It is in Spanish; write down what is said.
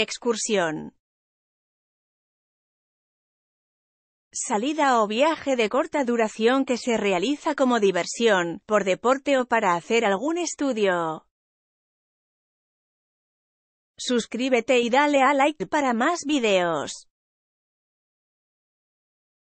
excursión. Salida o viaje de corta duración que se realiza como diversión, por deporte o para hacer algún estudio. Suscríbete y dale a like para más videos.